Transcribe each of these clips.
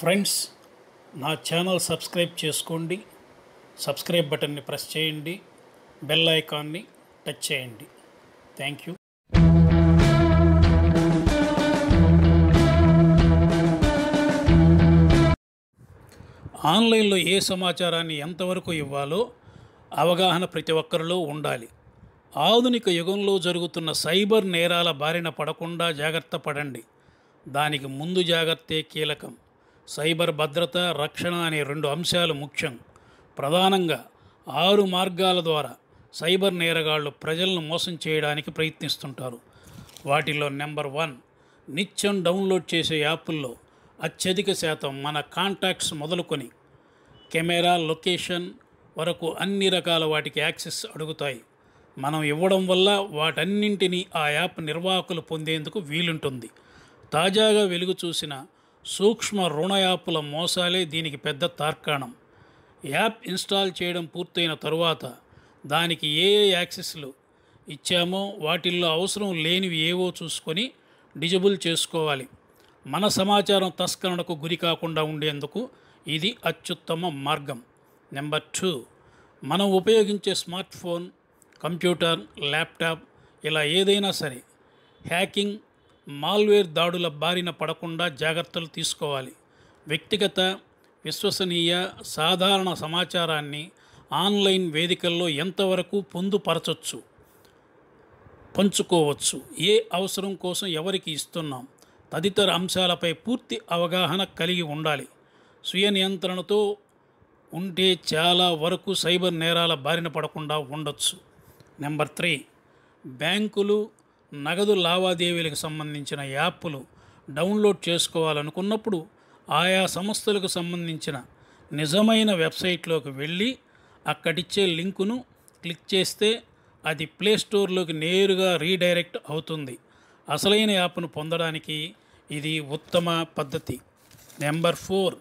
friends నా channel subscribe చేసుకోండి subscribe బటన్ని ప్రెస్ చేయండి బెల్ ఐకాన్ని టచ్ చేయండి థ్యాంక్ యూ ఆన్లైన్లో ఏ సమాచారాన్ని ఎంతవరకు ఇవ్వాలో అవగాహన ప్రతి ఒక్కరిలో ఉండాలి ఆధునిక యుగంలో జరుగుతున్న సైబర్ నేరాల బారిన పడకుండా జాగ్రత్త పడండి దానికి ముందు జాగ్రత్తే కీలకం సైబర్ భద్రత రక్షణ అనే రెండు అంశాలు ముఖ్యం ప్రధానంగా ఆరు మార్గాల ద్వారా సైబర్ నేరగాళ్లు ప్రజలను మోసం చేయడానికి ప్రయత్నిస్తుంటారు వాటిలో నెంబర్ వన్ నిత్యం డౌన్లోడ్ చేసే యాప్ల్లో అత్యధిక శాతం మన కాంటాక్ట్స్ మొదలుకొని కెమెరా లొకేషన్ వరకు అన్ని రకాల వాటికి యాక్సెస్ అడుగుతాయి మనం ఇవ్వడం వల్ల వాటన్నింటినీ ఆ యాప్ నిర్వాహకులు పొందేందుకు వీలుంటుంది తాజాగా వెలుగు చూసిన సూక్ష్మ రుణ యాప్ల మోసాలే దీనికి పెద్ద తార్కాణం యాప్ ఇన్స్టాల్ చేయడం పూర్తయిన తరువాత దానికి ఏ ఏ యాక్సెస్లు ఇచ్చామో వాటిల్లో అవసరం లేనివి ఏవో చూసుకొని డిజబుల్ చేసుకోవాలి మన సమాచారం తస్కరణకు గురి కాకుండా ఉండేందుకు ఇది అత్యుత్తమ మార్గం నెంబర్ టూ మనం ఉపయోగించే స్మార్ట్ ఫోన్ కంప్యూటర్ ల్యాప్టాప్ ఇలా ఏదైనా సరే హ్యాకింగ్ మాల్వేర్ దాడుల బారిన పడకుండా జాగ్రత్తలు తీసుకోవాలి వ్యక్తిగత విశ్వసనీయ సాధారణ సమాచారాన్ని ఆన్లైన్ వేదికల్లో ఎంతవరకు పొందుపరచవచ్చు పంచుకోవచ్చు ఏ అవసరం కోసం ఎవరికి ఇస్తున్నాం తదితర అంశాలపై పూర్తి అవగాహన కలిగి ఉండాలి స్వీయ నియంత్రణతో ఉంటే చాలా వరకు సైబర్ నేరాల బారిన పడకుండా ఉండొచ్చు నెంబర్ త్రీ బ్యాంకులు నగదు లావాదేవీలకు సంబంధించిన యాప్లు డౌన్లోడ్ చేసుకోవాలనుకున్నప్పుడు ఆయా సంస్థలకు సంబంధించిన నిజమైన వెబ్సైట్లోకి వెళ్ళి అక్కడిచ్చే లింకును క్లిక్ చేస్తే అది ప్లేస్టోర్లోకి నేరుగా రీడైరెక్ట్ అవుతుంది అసలైన యాప్ను పొందడానికి ఇది ఉత్తమ పద్ధతి నెంబర్ ఫోర్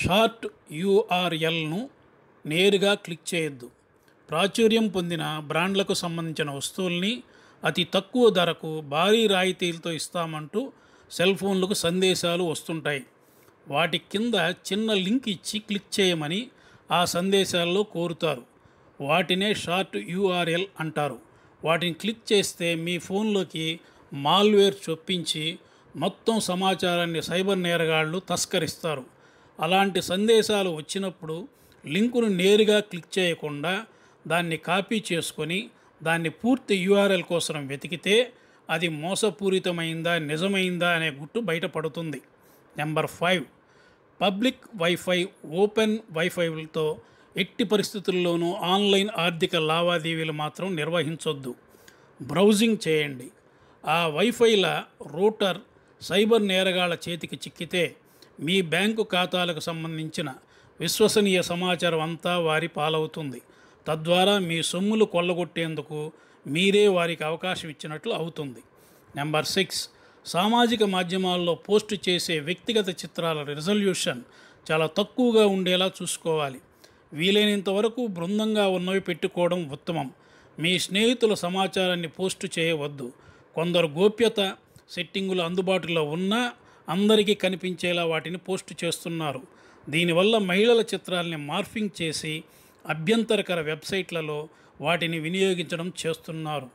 షార్ట్ యూఆర్ఎల్ను నేరుగా క్లిక్ చేయొద్దు ప్రాచుర్యం పొందిన బ్రాండ్లకు సంబంధించిన వస్తువుల్ని అతి తక్కువ ధరకు భారీ రాయితీలతో ఇస్తామంటూ సెల్ ఫోన్లకు సందేశాలు వస్తుంటాయి వాటి కింద చిన్న లింక్ ఇచ్చి క్లిక్ చేయమని ఆ సందేశాల్లో కోరుతారు వాటినే షార్ట్ యూఆర్ఎల్ అంటారు వాటిని క్లిక్ చేస్తే మీ ఫోన్లోకి మాల్వేర్ చొప్పించి మొత్తం సమాచారాన్ని సైబర్ నేరగాళ్లు తస్కరిస్తారు అలాంటి సందేశాలు వచ్చినప్పుడు లింకును నేరుగా క్లిక్ చేయకుండా దాన్ని కాపీ చేసుకొని దాన్ని పూర్తి యూఆర్ఎల్ కోసం వెతికితే అది మోసపూరితమైందా నిజమైందా అనే గుట్టు బయటపడుతుంది number five public wifi open వైఫైలతో ఎట్టి పరిస్థితుల్లోనూ ఆన్లైన్ ఆర్థిక లావాదేవీలు మాత్రం నిర్వహించొద్దు బ్రౌజింగ్ చేయండి ఆ వైఫైల రూటర్ సైబర్ నేరగాళ్ల చేతికి చిక్కితే మీ బ్యాంకు ఖాతాలకు సంబంధించిన విశ్వసనీయ సమాచారం అంతా వారి పాలవుతుంది తద్వారా మీ సొమ్ములు కొల్లగొట్టేందుకు మీరే వారికి అవకాశం ఇచ్చినట్లు అవుతుంది నెంబర్ సిక్స్ సామాజిక మాధ్యమాల్లో పోస్ట్ చేసే వ్యక్తిగత చిత్రాల రిజల్యూషన్ చాలా తక్కువగా ఉండేలా చూసుకోవాలి వీలైనంత వరకు బృందంగా ఉన్నవి పెట్టుకోవడం ఉత్తమం మీ స్నేహితుల సమాచారాన్ని పోస్ట్ చేయవద్దు కొందరు గోప్యత సెట్టింగులు అందుబాటులో ఉన్నా అందరికీ కనిపించేలా వాటిని పోస్ట్ చేస్తున్నారు దీనివల్ల మహిళల చిత్రాల్ని మార్ఫింగ్ చేసి అభ్యంతరకర వెబ్సైట్లలో వాటిని వినియోగించడం చేస్తున్నారు